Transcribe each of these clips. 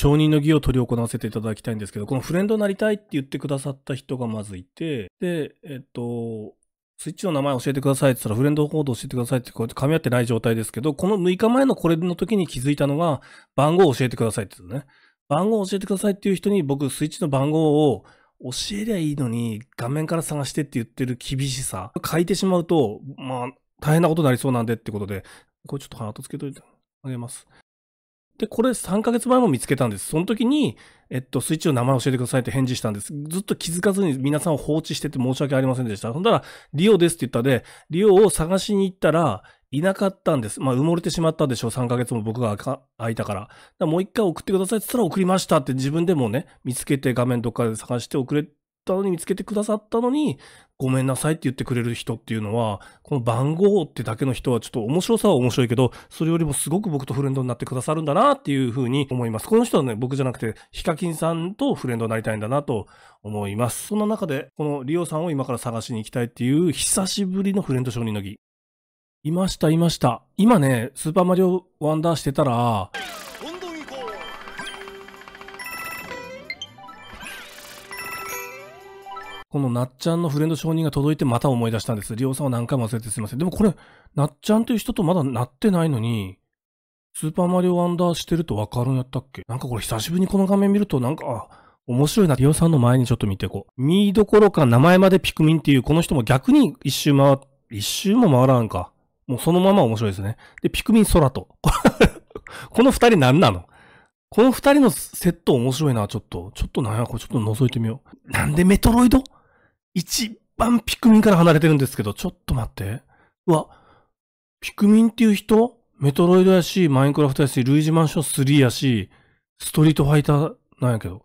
承認の儀を執り行わせていただきたいんですけど、このフレンドになりたいって言ってくださった人がまずいて、で、えっと、スイッチの名前教えてくださいって言ったら、フレンドコード教えてくださいってこうやって噛み合ってない状態ですけど、この6日前のこれの時に気づいたのが、番号を教えてくださいって言うね。番号を教えてくださいっていう人に僕、スイッチの番号を教えりゃいいのに、画面から探してって言ってる厳しさ。書いてしまうと、まあ、大変なことになりそうなんでってことで、これちょっと鼻とつけといてあげます。で、これ3ヶ月前も見つけたんです。その時に、えっと、スイッチの名前教えてくださいって返事したんです。ずっと気づかずに皆さんを放置してて申し訳ありませんでした。ほんだら、リオですって言ったで、リオを探しに行ったら、いなかったんです。まあ、埋もれてしまったでしょう。3ヶ月も僕が空いたから。からもう一回送ってくださいって言ったら送りましたって自分でもね、見つけて画面どっかで探して送れったのに見つけてくださったのに、ごめんなさいって言ってくれる人っていうのは、この番号ってだけの人はちょっと面白さは面白いけど、それよりもすごく僕とフレンドになってくださるんだなっていうふうに思います。この人はね、僕じゃなくて、ヒカキンさんとフレンドになりたいんだなと思います。そんな中で、このリオさんを今から探しに行きたいっていう久しぶりのフレンド承認の儀。いました、いました。今ね、スーパーマリオワンダーしてたら、このなっちゃんのフレンド承認が届いてまた思い出したんです。リオさんは何回も忘れてすいません。でもこれ、なっちゃんという人とまだなってないのに、スーパーマリオワンダーしてるとわかるんやったっけなんかこれ久しぶりにこの画面見るとなんか、あ、面白いな。リオさんの前にちょっと見ていこう。ミーどころか名前までピクミンっていう、この人も逆に一周回、一周も回らんか。もうそのまま面白いですね。で、ピクミン空と。この二人何なのこの二人のセット面白いな、ちょっと。ちょっとなんや、これちょっと覗いてみよう。なんでメトロイド一番ピクミンから離れてるんですけど、ちょっと待って。うわ、ピクミンっていう人メトロイドやし、マインクラフトやし、ルイージマンション3やし、ストリートファイターなんやけど。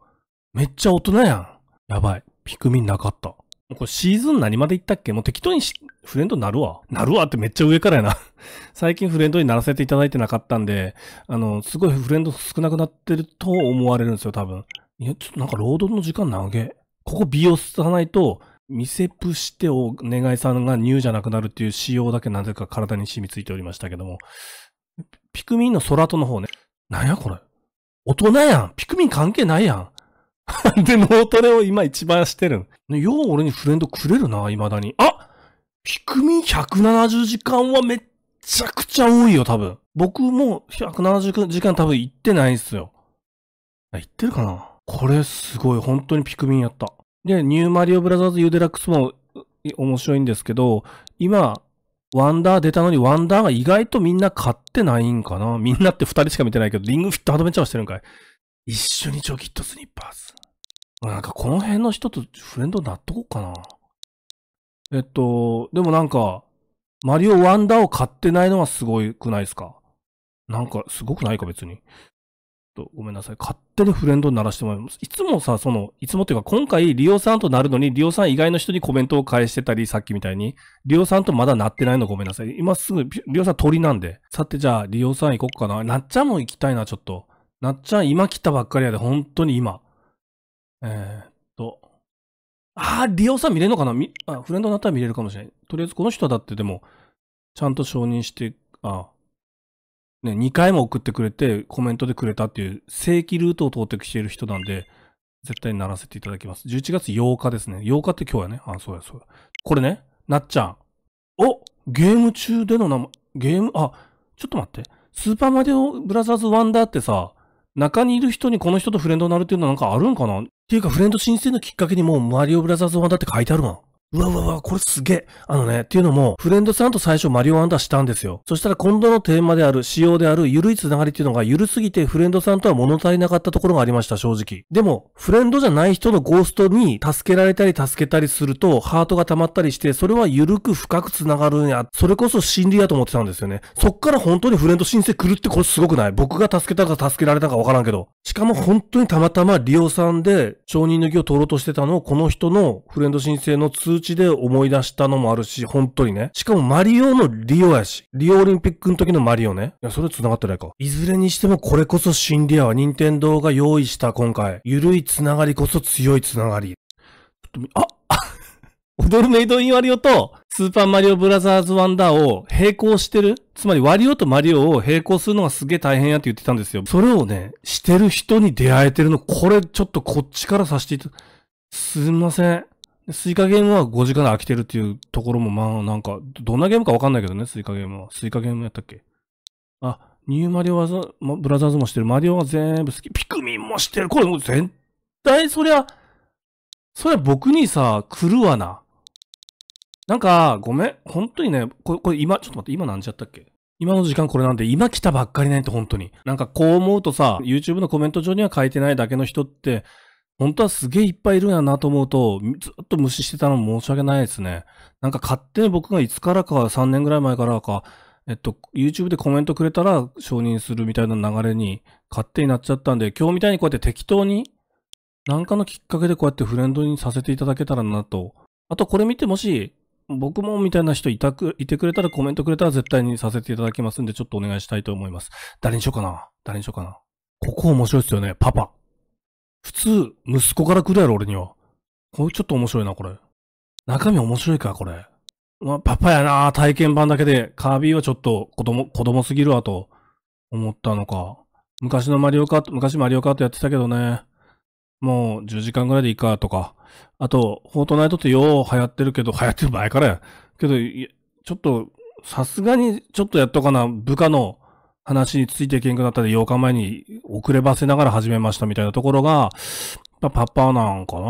めっちゃ大人やん。やばい。ピクミンなかった。これシーズン何まで行ったっけもう適当にフレンドになるわ。なるわってめっちゃ上からやな 最近フレンドにならせていただいてなかったんで、あの、すごいフレンド少なくなってると思われるんですよ、多分。いや、ちょっとなんか労働の時間長げ。ここ B を押さないと、見せプしてお願いさんがニューじゃなくなるっていう仕様だけなぜか体に染みついておりましたけども、ピクミンの空との方ね。なんやこれ。大人やん。ピクミン関係ないやん。で、脳トレを今一番してるん。よう俺にフレンドくれるな、未だに。あピクミン170時間はめっちゃくちゃ多いよ、多分。僕も170時間多分行ってないんすよ。行ってるかなこれすごい。本当にピクミンやった。で、ニューマリオブラザーズーデラックスも面白いんですけど、今、ワンダー出たのに、ワンダーが意外とみんな買ってないんかなみんなって二人しか見てないけど、リングフィットアドベンチャーしてるんかい一緒にジョキットスニッパーズ。なんかこの辺の人とフレンドになっとこうかな。えっと、でもなんか、マリオワンダーを買ってないのはすごくないですかなんか、すごくないか別に。と、ごめんなさい。勝手にフレンドにならしてもらいます。いつもさ、その、いつもっていうか、今回、リオさんとなるのに、リオさん以外の人にコメントを返してたり、さっきみたいに。リオさんとまだなってないのごめんなさい。今すぐ、リオさん鳥なんで。さて、じゃあ、リオさん行こっかな。なっちゃんも行きたいな、ちょっと。なっちゃん、今来たばっかりやで、本当に今。えー、っと。あー、リオさん見れるのかなみあ、フレンドになったら見れるかもしれない。とりあえず、この人だってでも、ちゃんと承認して、あ、ね、2回も送ってくれて、コメントでくれたっていう、正規ルートを到達している人なんで、絶対にならせていただきます。11月8日ですね。8日って今日やね。あ、そうや、そうや。これね、なっちゃん。おゲーム中での名前、ゲーム、あ、ちょっと待って。スーパーマリオブラザーズワンダーってさ、中にいる人にこの人とフレンドになるっていうのはなんかあるんかなっていうかフレンド申請のきっかけにもうマリオブラザーズワンダーって書いてあるわ。うわうわうわ、これすげえ。あのね、っていうのも、フレンドさんと最初マリオアンダーしたんですよ。そしたら今度のテーマである、仕様である、ゆるいつながりっていうのが緩すぎて、フレンドさんとは物足りなかったところがありました、正直。でも、フレンドじゃない人のゴーストに助けられたり助けたりすると、ハートが溜まったりして、それは緩く深くつながるんや、それこそ心理やと思ってたんですよね。そっから本当にフレンド申請来るってこれすごくない僕が助けたか助けられたかわからんけど。しかも本当にたまたまリオさんで、承認の儀を取ろうとしてたのを、この人のフレンド申請の通数値で思い出したのもあるし、本当にね。しかもマリオのリオやし、リオオリンピックの時のマリオね。いや、それ繋がってないか。いずれにしてもこれこそシンディアは任天堂が用意した今回。ゆるい繋がりこそ強い繋がり。あ踊る メイドインワリオとスーパーマリオブラザーズワンダーを並行してるつまりワリオとマリオを並行するのがすげえ大変やって言ってたんですよ。それをね、してる人に出会えてるの、これちょっとこっちからさせていた、すいません。スイカゲームは5時間で飽きてるっていうところも、まあなんか、どんなゲームかわかんないけどね、スイカゲームは。スイカゲームやったっけあ、ニューマリオはブラザーズもしてる。マリオは全部好き。ピクミンもしてる。これもう絶対そりゃ、そりゃ僕にさ、来るわな。なんか、ごめん。本当にね、これ、これ今、ちょっと待って、今何時やったっけ今の時間これなんで、今来たばっかりなんて本当に。なんかこう思うとさ、YouTube のコメント上には書いてないだけの人って、本当はすげえいっぱいいるんやなと思うと、ずっと無視してたの申し訳ないですね。なんか勝手に僕がいつからか3年ぐらい前からか、えっと、YouTube でコメントくれたら承認するみたいな流れに勝手になっちゃったんで、今日みたいにこうやって適当に、なんかのきっかけでこうやってフレンドにさせていただけたらなと。あとこれ見てもし、僕もみたいな人いたく、いてくれたらコメントくれたら絶対にさせていただきますんで、ちょっとお願いしたいと思います。誰にしようかな誰にしようかなここ面白いですよね。パパ。普通、息子から来るやろ、俺には。これちょっと面白いな、これ。中身面白いか、これ。まあ、パパやな、体験版だけで、カービィはちょっと子供、子供すぎるわ、と思ったのか。昔のマリオカート、昔マリオカートやってたけどね。もう10時間ぐらいでいいかとか。あと、フォートナイトってよう流行ってるけど、流行ってる前からや。けど、ちょっと、さすがにちょっとやっとかな。部下の話についていけんくなったで8日前に遅ればせながら始めましたみたいなところが、パパパなんかな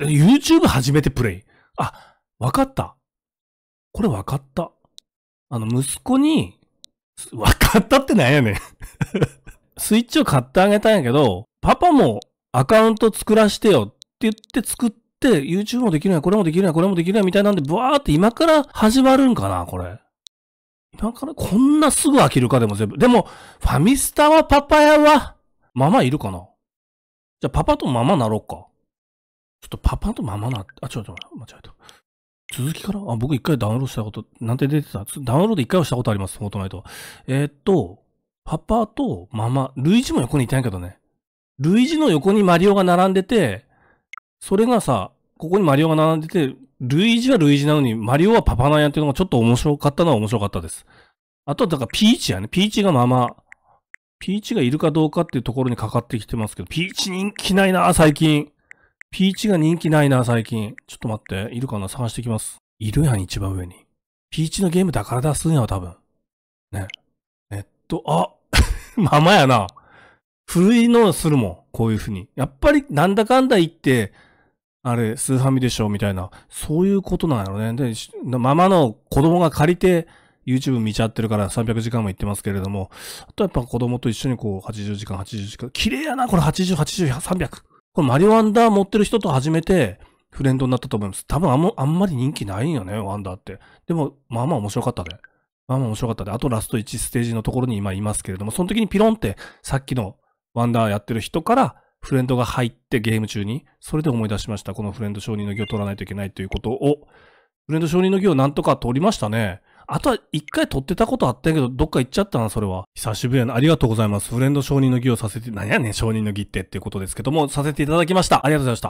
YouTube 始めてプレイ。あ、わかった。これわかった。あの、息子に、わかったってなんやねんスイッチを買ってあげたんやけど、パパもアカウント作らしてよって言って作って、YouTube もできるやこれもできるやこれもできるやみたいなんで、ブワーって今から始まるんかな、これ。今からこんなすぐ飽きるかでも全部。でも、ファミスタはパパやは、ママいるかなじゃあパパとママなろっか。ちょっとパパとママな、あ、ちょ、ちょ、間違えた。続きからあ、僕一回ダウンロードしたこと、なんて出てたダウンロード一回はしたことあります、フォートナイト。えー、っと、パパとママ、類似も横にいたんやけどね。類似の横にマリオが並んでて、それがさ、ここにマリオが並んでて、ルイージはルイージなのに、マリオはパパナヤっていうのがちょっと面白かったのは面白かったです。あとは、だからピーチやね。ピーチがまま、ピーチがいるかどうかっていうところにかかってきてますけど、ピーチ人気ないな、最近。ピーチが人気ないな、最近。ちょっと待って、いるかな探してきます。いるやん、一番上に。ピーチのゲームだから出すんやわ、多分。ね。えっと、あ ままやな。古いのするもん、こういうふうに。やっぱり、なんだかんだ言って、あれ、スーファミでしょみたいな、そういうことなんやろね。で、ママの子供が借りて、YouTube 見ちゃってるから300時間も行ってますけれども、あとやっぱ子供と一緒にこう80時間、80時間、綺麗やな、これ80、80、300。これマリオワンダー持ってる人と初めてフレンドになったと思います。多分あんまあんまり人気ないんよね、ワンダーって。でも、まあまあ面白かったで、まあまあ面白かったで、あとラスト1ステージのところに今いますけれども、その時にピロンってさっきのワンダーやってる人からフレンドが入ってゲーム中に、それで思い出しました。このフレンド承認の儀を取らないといけないということを、フレンド承認の儀をなんとか取りましたね。あとは一回取ってたことあったけど、どっか行っちゃったな、それは。久しぶりやな。ありがとうございます。フレンド承認の儀をさせて、なんやねん、承認の儀ってっていうことですけども、させていただきました。ありがとうございました。